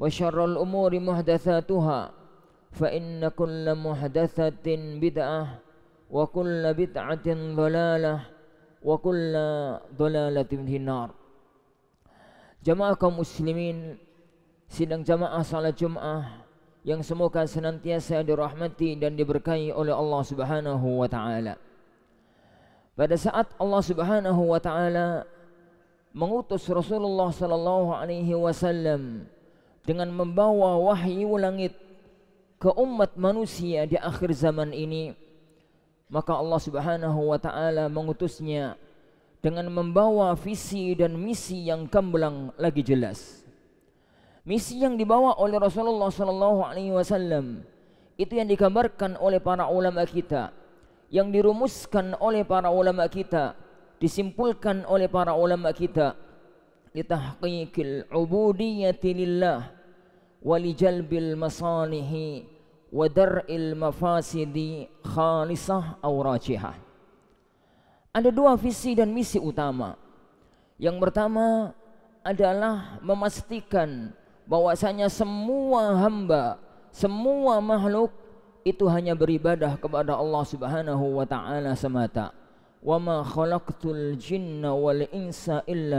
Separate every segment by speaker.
Speaker 1: وشر الأمور محدثاتها فإن كل محدثة بدعة وكل بدعة ضلالة وكل ضلالة في النار Jamaah kaum muslimin sidang jamaah salat Jumat yang semoga senantiasa dirahmati dan diberkahi oleh Allah Subhanahu wa taala. Pada saat Allah Subhanahu wa taala mengutus Rasulullah sallallahu alaihi wasallam dengan membawa wahyu langit ke umat manusia di akhir zaman ini maka Allah Subhanahu wa taala mengutusnya dengan membawa visi dan misi yang kembang lagi jelas. Misi yang dibawa oleh Rasulullah sallallahu alaihi wasallam itu yang digambarkan oleh para ulama kita, yang dirumuskan oleh para ulama kita, disimpulkan oleh para ulama kita litahqiqil ubudiyyati lillah wa lijalbil ودرء wa dar'il mafasidi khalisah ada dua visi dan misi utama yang pertama adalah memastikan bahwasanya semua hamba semua makhluk itu hanya beribadah kepada Allah Subhanahu wa taala semata وَمَا خَلَقْتُ الْجِنَّ jinna wal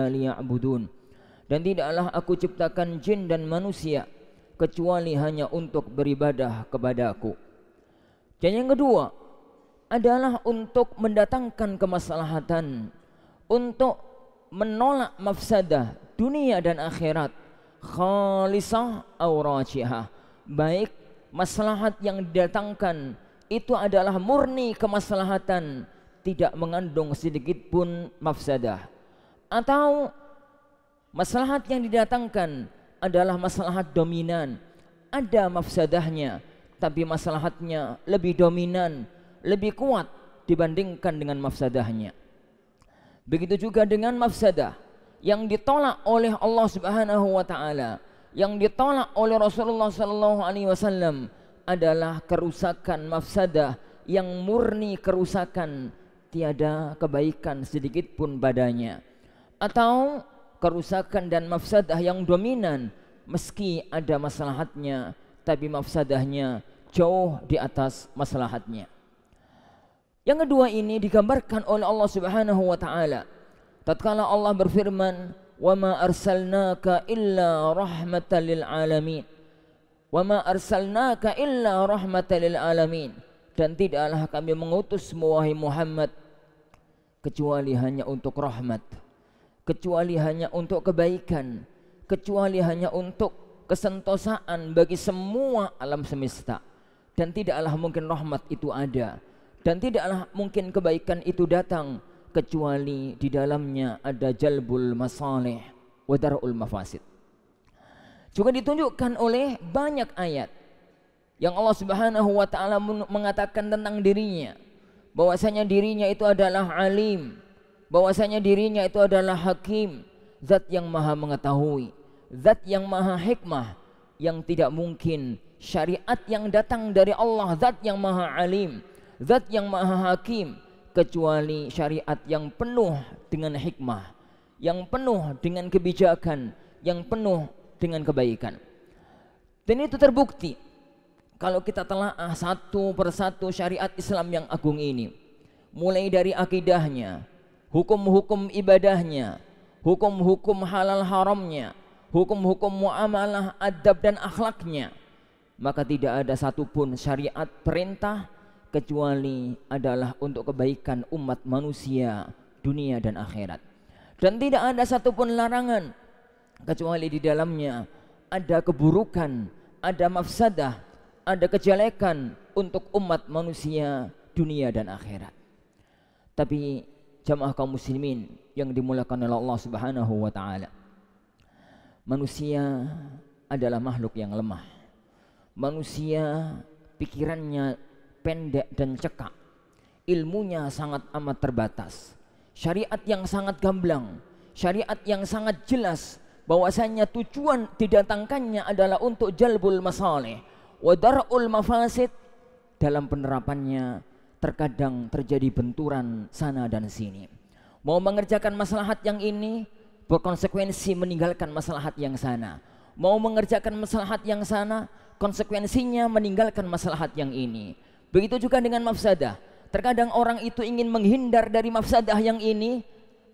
Speaker 1: لِيَعْبُدُونَ dan tidaklah aku ciptakan jin dan manusia kecuali hanya untuk beribadah kepadaku dan yang kedua adalah untuk mendatangkan kemaslahatan untuk menolak mafsadah dunia dan akhirat khalisah aurajihah baik maslahat yang didatangkan itu adalah murni kemaslahatan tidak mengandung sedikit pun mafsadah atau maslahat yang didatangkan adalah maslahat dominan ada mafsadahnya tapi maslahatnya lebih dominan lebih kuat dibandingkan dengan mafsadahnya begitu juga dengan mafsadah yang ditolak oleh Allah Subhanahu wa taala yang ditolak oleh Rasulullah sallallahu alaihi wasallam adalah kerusakan mafsadah yang murni kerusakan tiada kebaikan sedikit pun padanya atau kerusakan dan mafsadah yang dominan meski ada maslahatnya tapi mafsadahnya jauh di atas maslahatnya yang kedua ini digambarkan oleh Allah Subhanahu wa taala tatkala Allah berfirman wa ma arsalnaka illa rahmatan lil alamin wa ma arsalnaka illa rahmatan lil alamin dan tidaklah kami mengutusmu wahai Muhammad kecuali hanya untuk rahmat kecuali hanya untuk kebaikan kecuali hanya untuk kesentosaan bagi semua alam semesta dan tidaklah mungkin rahmat itu ada dan tidaklah mungkin kebaikan itu datang kecuali di dalamnya ada jalbul masalih wa darul mafasid juga ditunjukkan oleh banyak ayat yang Allah Subhanahu wa taala mengatakan tentang dirinya bahwasanya dirinya itu adalah alim bahwasanya dirinya itu adalah hakim zat yang maha mengetahui zat yang maha hikmah yang tidak mungkin syariat yang datang dari Allah zat yang maha alim zat yang maha hakim kecuali syariat yang penuh dengan hikmah yang penuh dengan kebijakan yang penuh dengan kebaikan dan itu terbukti kalau kita telah ah satu persatu syariat Islam yang agung ini, mulai dari akidahnya, hukum-hukum ibadahnya, hukum-hukum halal haramnya, hukum-hukum muamalah, adab dan akhlaknya, maka tidak ada satupun syariat perintah kecuali adalah untuk kebaikan umat manusia dunia dan akhirat. Dan tidak ada satupun larangan kecuali di dalamnya ada keburukan, ada mafsadah, ada kejelekan untuk umat manusia dunia dan akhirat. Tapi jamaah kaum muslimin yang dimulakan oleh Allah Subhanahu wa taala. Manusia adalah makhluk yang lemah. Manusia pikirannya pendek dan cekak. Ilmunya sangat amat terbatas. Syariat yang sangat gamblang, syariat yang sangat jelas bahwasanya tujuan didatangkannya adalah untuk jalbul masalih, wadarul mafasid dalam penerapannya terkadang terjadi benturan sana dan sini mau mengerjakan maslahat yang ini berkonsekuensi meninggalkan maslahat yang sana mau mengerjakan maslahat yang sana konsekuensinya meninggalkan maslahat yang ini begitu juga dengan mafsadah terkadang orang itu ingin menghindar dari mafsadah yang ini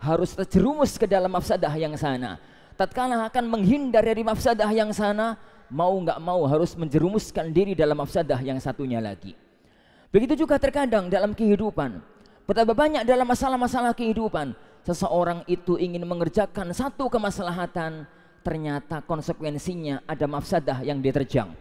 Speaker 1: harus terjerumus ke dalam mafsadah yang sana tatkala akan menghindar dari mafsadah yang sana mau nggak mau harus menjerumuskan diri dalam mafsadah yang satunya lagi. Begitu juga terkadang dalam kehidupan. Betapa banyak dalam masalah-masalah kehidupan seseorang itu ingin mengerjakan satu kemaslahatan, ternyata konsekuensinya ada mafsadah yang diterjang.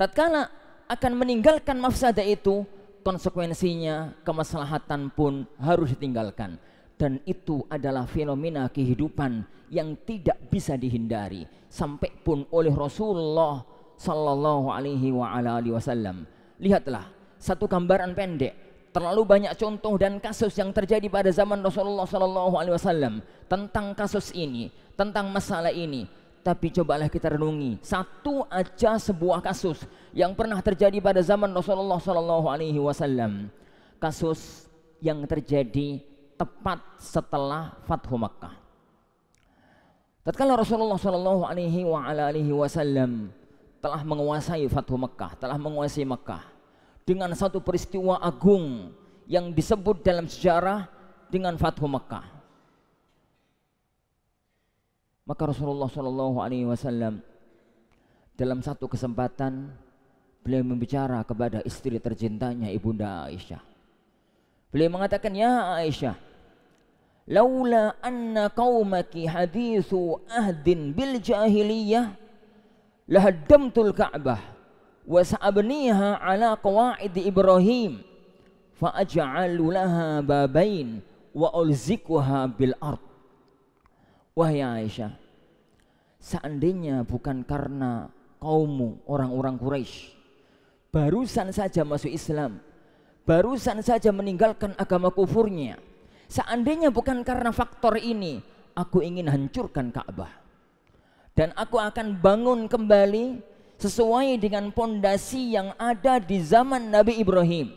Speaker 1: Tatkala akan meninggalkan mafsadah itu, konsekuensinya kemaslahatan pun harus ditinggalkan dan itu adalah fenomena kehidupan yang tidak bisa dihindari sampai pun oleh Rasulullah sallallahu alaihi wa ala alihi wasallam. Lihatlah satu gambaran pendek terlalu banyak contoh dan kasus yang terjadi pada zaman Rasulullah sallallahu alaihi wasallam tentang kasus ini, tentang masalah ini. Tapi cobalah kita renungi satu aja sebuah kasus yang pernah terjadi pada zaman Rasulullah sallallahu alaihi wasallam. Kasus yang terjadi tepat setelah Fathu Makkah. Tatkala Rasulullah Shallallahu Alaihi wa ala alihi Wasallam telah menguasai Fathu Makkah, telah menguasai Makkah dengan satu peristiwa agung yang disebut dalam sejarah dengan Fathu Makkah. Maka Rasulullah Shallallahu Alaihi Wasallam dalam satu kesempatan beliau membicara kepada istri tercintanya ibunda Aisyah Beliau mengatakan, "Ya Aisyah, laula anna qaumaki hadithu ahdin bil jahiliyah lahaddamtul ka'bah wa sa'abniha ala qawaid Ibrahim fa aj'alu laha babain wa ulzikuha bil ard." Wahai Aisyah, seandainya bukan karena kaummu orang-orang Quraisy barusan saja masuk Islam barusan saja meninggalkan agama kufurnya. Seandainya bukan karena faktor ini, aku ingin hancurkan Ka'bah. Dan aku akan bangun kembali sesuai dengan pondasi yang ada di zaman Nabi Ibrahim.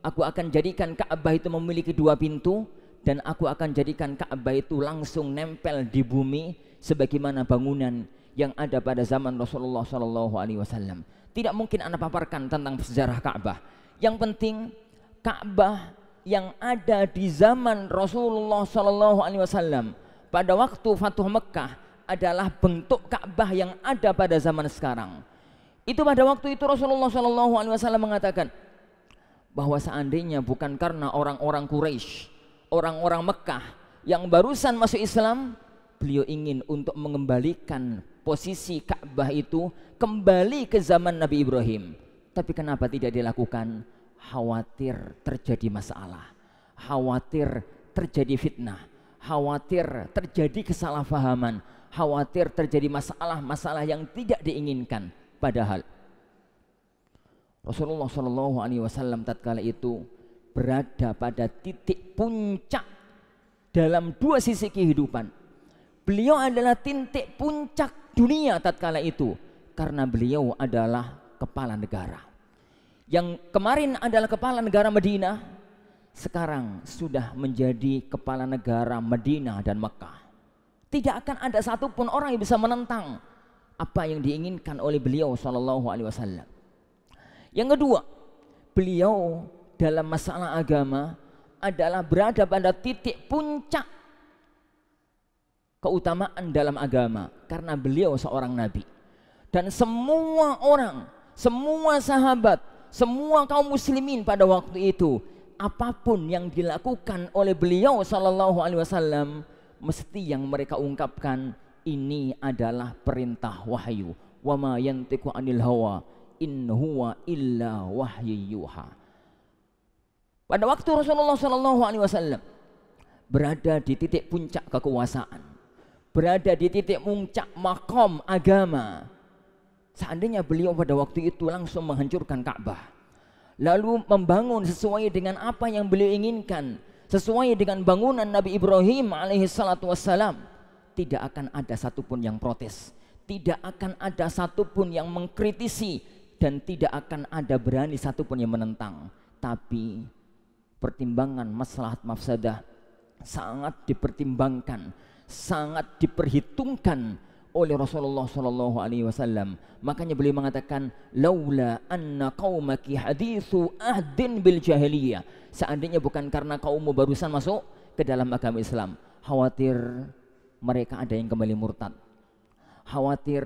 Speaker 1: Aku akan jadikan Ka'bah itu memiliki dua pintu dan aku akan jadikan Ka'bah itu langsung nempel di bumi sebagaimana bangunan yang ada pada zaman Rasulullah Shallallahu Alaihi Wasallam. Tidak mungkin anda paparkan tentang sejarah Ka'bah yang penting Ka'bah yang ada di zaman Rasulullah Shallallahu Alaihi Wasallam pada waktu Fatuh Mekah adalah bentuk Ka'bah yang ada pada zaman sekarang. Itu pada waktu itu Rasulullah Shallallahu Alaihi Wasallam mengatakan bahwa seandainya bukan karena orang-orang Quraisy, orang-orang Mekah yang barusan masuk Islam, beliau ingin untuk mengembalikan posisi Ka'bah itu kembali ke zaman Nabi Ibrahim tapi kenapa tidak dilakukan? Khawatir terjadi masalah, khawatir terjadi fitnah, khawatir terjadi kesalahpahaman, khawatir terjadi masalah-masalah yang tidak diinginkan. Padahal Rasulullah Shallallahu Alaihi Wasallam tatkala itu berada pada titik puncak dalam dua sisi kehidupan. Beliau adalah titik puncak dunia tatkala itu karena beliau adalah kepala negara yang kemarin adalah kepala negara Medina, sekarang sudah menjadi kepala negara Medina dan Mekah. Tidak akan ada satupun orang yang bisa menentang apa yang diinginkan oleh beliau Shallallahu Alaihi Wasallam. Yang kedua, beliau dalam masalah agama adalah berada pada titik puncak keutamaan dalam agama karena beliau seorang nabi dan semua orang, semua sahabat semua kaum muslimin pada waktu itu apapun yang dilakukan oleh beliau sallallahu alaihi wasallam mesti yang mereka ungkapkan ini adalah perintah wahyu wama yantiqu anil hawa in huwa illa wahyu yuha pada waktu Rasulullah sallallahu alaihi wasallam berada di titik puncak kekuasaan berada di titik puncak makom agama Seandainya beliau pada waktu itu langsung menghancurkan Ka'bah, lalu membangun sesuai dengan apa yang beliau inginkan, sesuai dengan bangunan Nabi Ibrahim alaihi tidak akan ada satupun yang protes, tidak akan ada satupun yang mengkritisi, dan tidak akan ada berani satupun yang menentang. Tapi pertimbangan maslahat mafsadah sangat dipertimbangkan, sangat diperhitungkan oleh Rasulullah sallallahu alaihi wasallam. Makanya beliau mengatakan laula anna qaumaki hadithu ahdin bil jahiliyah. Seandainya bukan karena kaummu barusan masuk ke dalam agama Islam, khawatir mereka ada yang kembali murtad. Khawatir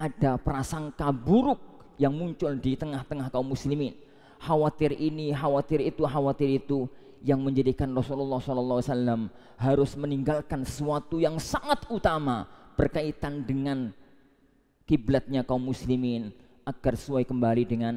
Speaker 1: ada prasangka buruk yang muncul di tengah-tengah kaum muslimin. Khawatir ini, khawatir itu, khawatir itu yang menjadikan Rasulullah SAW harus meninggalkan sesuatu yang sangat utama berkaitan dengan kiblatnya kaum muslimin agar sesuai kembali dengan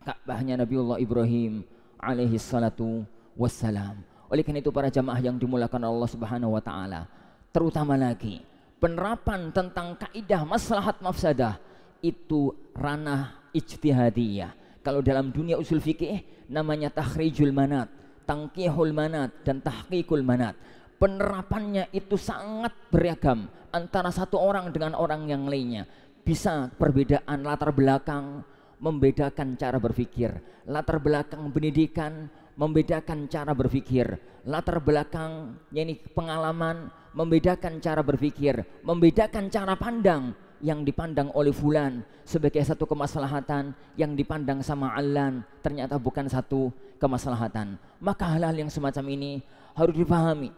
Speaker 1: Ka'bahnya Nabiullah Ibrahim alaihi salatu wassalam. Oleh karena itu para jamaah yang dimulakan Allah Subhanahu wa taala, terutama lagi penerapan tentang kaidah maslahat mafsadah itu ranah ijtihadiyah. Kalau dalam dunia usul fikih namanya tahrijul manat, tangkihul manat dan tahqiqul manat penerapannya itu sangat beragam antara satu orang dengan orang yang lainnya. Bisa perbedaan latar belakang membedakan cara berpikir, latar belakang pendidikan membedakan cara berpikir, latar belakang ini pengalaman membedakan cara berpikir, membedakan cara pandang yang dipandang oleh fulan sebagai satu kemaslahatan yang dipandang sama Allah ternyata bukan satu kemaslahatan maka hal-hal yang semacam ini harus dipahami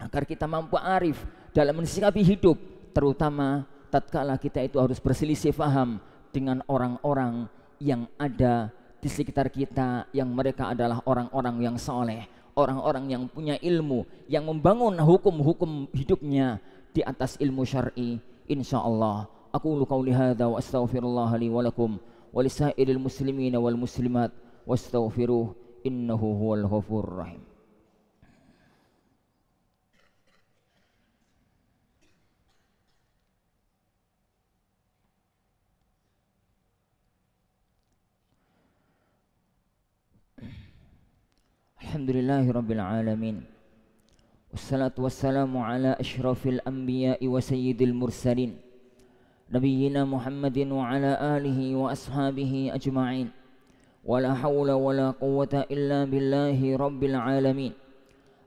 Speaker 1: agar kita mampu arif dalam mensikapi hidup terutama tatkala kita itu harus berselisih faham dengan orang-orang yang ada di sekitar kita yang mereka adalah orang-orang yang soleh orang-orang yang punya ilmu yang membangun hukum-hukum hidupnya di atas ilmu syar'i insyaallah aku ulu qauli hadza wa astaghfirullah li wa lakum muslimina wal muslimat wastaghfiruh innahu huwal ghafurur rahim الحمد لله رب العالمين والصلاة والسلام على أشرف الأنبياء وسيد المرسلين نبينا محمد وعلى آله وأصحابه أجمعين ولا حول ولا قوة إلا بالله رب العالمين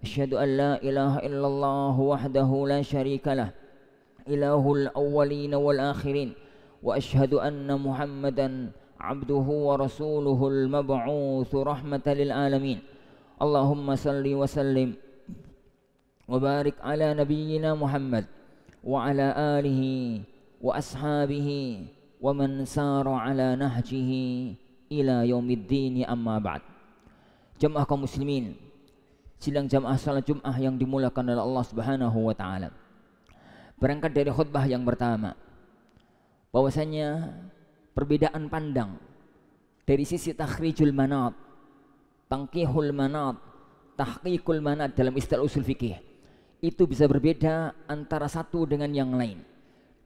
Speaker 1: أشهد أن لا إله إلا الله وحده لا شريك له إله الأولين والآخرين وأشهد أن محمدا عبده ورسوله المبعوث رحمة للعالمين Allahumma salli wa barik ala nabiyyina Muhammad wa ala alihi wa ashabihi wa man saru ala nahjihi ila yaumiddin ya amma ba'd. Jamaah kaum muslimin, silang jamaah salat Jumat yang dimulakan oleh Allah Subhanahu wa taala. Berangkat dari khutbah yang pertama, bahwasanya perbedaan pandang dari sisi takhrijul manat tangkihul manat tahqiqul manat dalam istilah usul fikih itu bisa berbeda antara satu dengan yang lain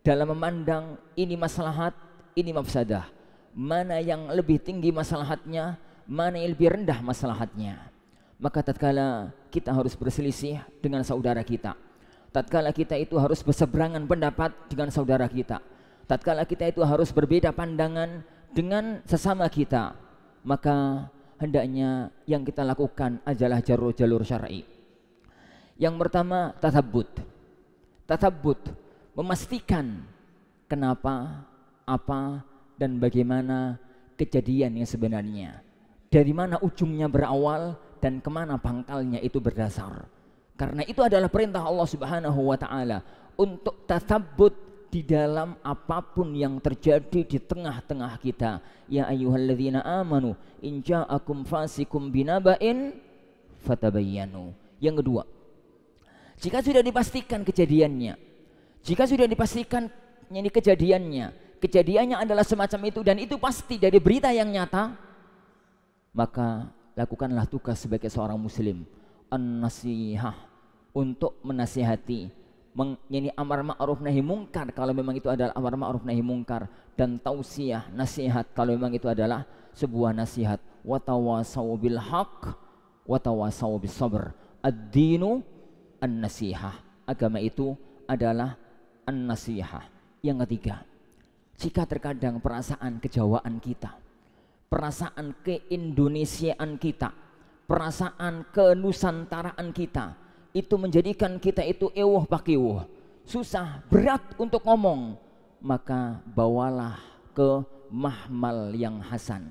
Speaker 1: dalam memandang ini maslahat ini mafsadah mana yang lebih tinggi maslahatnya mana yang lebih rendah maslahatnya maka tatkala kita harus berselisih dengan saudara kita tatkala kita itu harus berseberangan pendapat dengan saudara kita tatkala kita itu harus berbeda pandangan dengan sesama kita maka hendaknya yang kita lakukan adalah jalur jalur syar'i. Yang pertama tatabut, tatabut memastikan kenapa, apa, dan bagaimana kejadian yang sebenarnya. Dari mana ujungnya berawal dan kemana pangkalnya itu berdasar. Karena itu adalah perintah Allah Subhanahu wa taala untuk tatabut di dalam apapun yang terjadi di tengah-tengah kita. Ya ayyuhalladzina amanu in ja'akum fasikum binaba'in fatabayyanu. Yang kedua, jika sudah dipastikan kejadiannya, jika sudah dipastikan ini kejadiannya, kejadiannya adalah semacam itu dan itu pasti dari berita yang nyata, maka lakukanlah tugas sebagai seorang muslim, an-nasihah untuk menasihati ini amar ma'ruf nahi mungkar kalau memang itu adalah amar ma'ruf nahi mungkar dan tausiah nasihat kalau memang itu adalah sebuah nasihat watawasau bil haq watawasau bis sabr ad-dinu an-nasihah agama itu adalah an-nasihah yang ketiga jika terkadang perasaan kejawaan kita perasaan keindonesiaan kita perasaan kenusantaraan kita itu menjadikan kita itu ewoh pakiwoh susah berat untuk ngomong maka bawalah ke mahmal yang hasan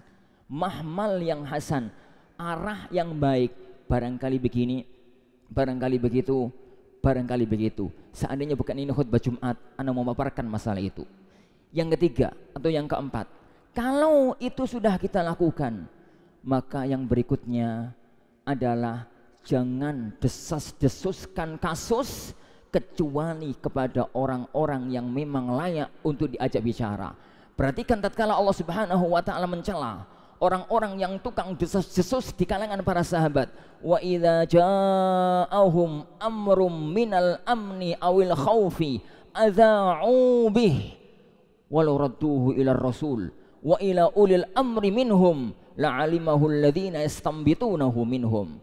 Speaker 1: mahmal yang hasan arah yang baik barangkali begini barangkali begitu barangkali begitu seandainya bukan ini khutbah Jumat Anda mau memaparkan masalah itu yang ketiga atau yang keempat kalau itu sudah kita lakukan maka yang berikutnya adalah jangan desas-desuskan kasus kecuali kepada orang-orang yang memang layak untuk diajak bicara. Perhatikan tatkala Allah Subhanahu wa taala mencela orang-orang yang tukang desas-desus di kalangan para sahabat. Wa idza ja'ahum amrum minal amni awil khaufi adza'u bih walau radduhu ila rasul wa ila ulil amri minhum la'alimahu alladhina yastambitunahu minhum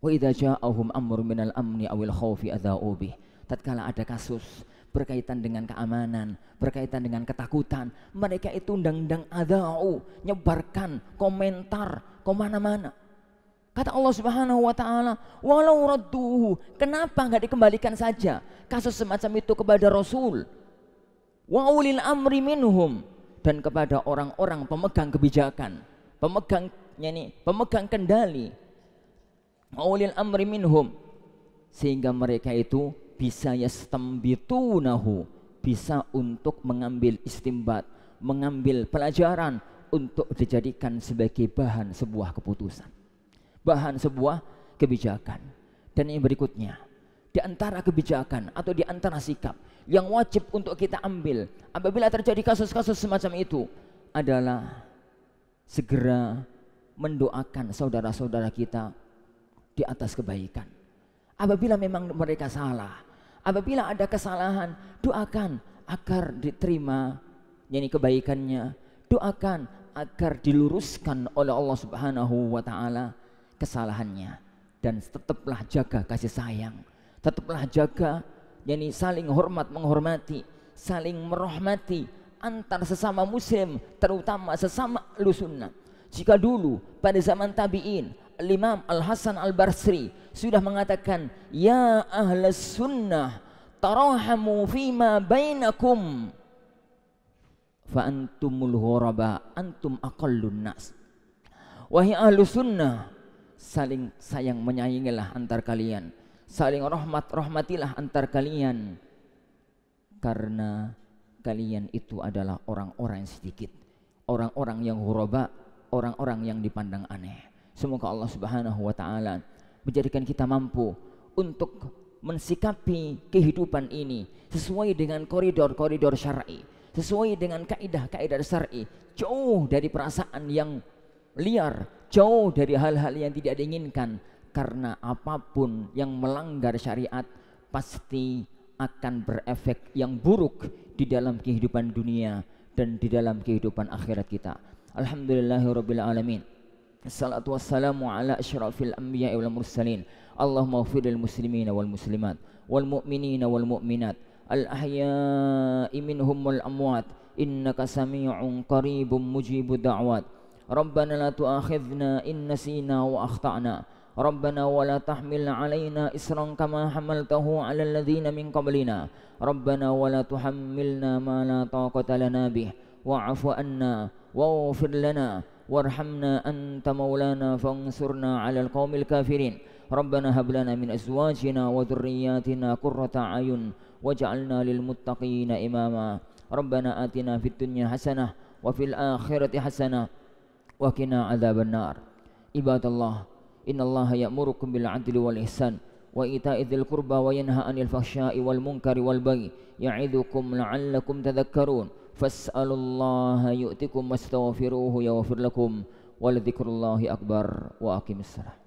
Speaker 1: Wa idza ja'ahum amrun minal amni awil khaufi adza'u bih. Tatkala ada kasus berkaitan dengan keamanan, berkaitan dengan ketakutan, mereka itu undang-undang adza'u, nyebarkan komentar ke mana-mana. Kata Allah Subhanahu wa taala, "Walau radduhu." Kenapa nggak dikembalikan saja kasus semacam itu kepada Rasul? Wa ulil amri minhum dan kepada orang-orang pemegang kebijakan, pemegang ini, pemegang kendali ulil amri minhum sehingga mereka itu bisa yastambitunahu bisa untuk mengambil istimbat mengambil pelajaran untuk dijadikan sebagai bahan sebuah keputusan bahan sebuah kebijakan dan yang berikutnya di antara kebijakan atau di antara sikap yang wajib untuk kita ambil apabila terjadi kasus-kasus semacam itu adalah segera mendoakan saudara-saudara kita di atas kebaikan. Apabila memang mereka salah, apabila ada kesalahan, doakan agar diterima yakni kebaikannya. Doakan agar diluruskan oleh Allah Subhanahu wa taala kesalahannya dan tetaplah jaga kasih sayang. Tetaplah jaga yakni saling hormat menghormati, saling merahmati antar sesama muslim terutama sesama lusunnah. Jika dulu pada zaman tabi'in Imam Al Hasan Al Basri sudah mengatakan ya ahla sunnah tarahamu fima bainakum fa antumul ghuraba antum aqallun nas wahai ahlu sunnah saling sayang menyayangilah antar kalian saling rahmat rahmatilah antar kalian karena kalian itu adalah orang-orang yang sedikit orang-orang yang ghuraba orang-orang yang dipandang aneh Semoga Allah Subhanahu wa taala menjadikan kita mampu untuk mensikapi kehidupan ini sesuai dengan koridor-koridor syar'i, sesuai dengan kaidah-kaidah syar'i, jauh dari perasaan yang liar, jauh dari hal-hal yang tidak diinginkan karena apapun yang melanggar syariat pasti akan berefek yang buruk di dalam kehidupan dunia dan di dalam kehidupan akhirat kita. Alhamdulillahirabbil alamin. الصلاة والسلام على أشرف الأنبياء والمرسلين اللهم اغفر للمسلمين والمسلمات والمؤمنين والمؤمنات الأحياء منهم والأموات إنك سميع قريب مجيب الدعوات ربنا لا تؤاخذنا إن نسينا وأخطأنا ربنا ولا تحمل علينا إسرا كما حملته على الذين من قبلنا ربنا ولا تحملنا ما لا طاقة لنا به واعف عنا واغفر لنا وارحمنا أنت مولانا فانصرنا على القوم الكافرين ربنا هب لنا من أزواجنا وذرياتنا قرة أعين واجعلنا للمتقين إماما ربنا آتنا في الدنيا حسنة وفي الآخرة حسنة وقنا عذاب النار عباد الله إن الله يأمركم بالعدل والإحسان وإيتاء ذي القربى وينهى عن الفحشاء والمنكر والبغي يعظكم لعلكم تذكرون fas'alullaha yu'tikum wastaghfiruhu yaghfir lakum wa akbar wa aqimissalah